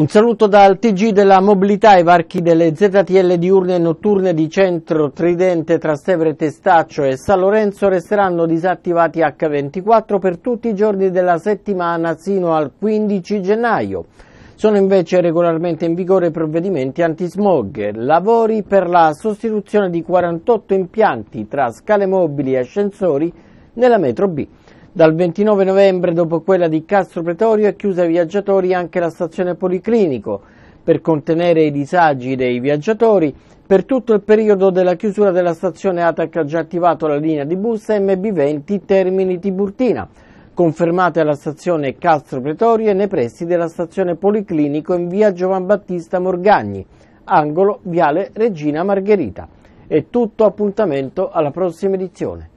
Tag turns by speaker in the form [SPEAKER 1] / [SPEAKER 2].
[SPEAKER 1] Un saluto dal TG della mobilità ai varchi delle ZTL diurne e notturne di Centro, Tridente, Trastevere, Testaccio e San Lorenzo resteranno disattivati H24 per tutti i giorni della settimana sino al 15 gennaio. Sono invece regolarmente in vigore provvedimenti antismog, lavori per la sostituzione di 48 impianti tra scale mobili e ascensori nella metro B. Dal 29 novembre, dopo quella di Castro Pretorio, è chiusa ai viaggiatori anche la stazione Policlinico per contenere i disagi dei viaggiatori. Per tutto il periodo della chiusura della stazione ATAC ha già attivato la linea di bus MB20 Termini Tiburtina, confermate alla stazione Castro Pretorio e nei pressi della stazione Policlinico in via Giovan Battista Morgagni, angolo Viale Regina Margherita. È tutto appuntamento alla prossima edizione.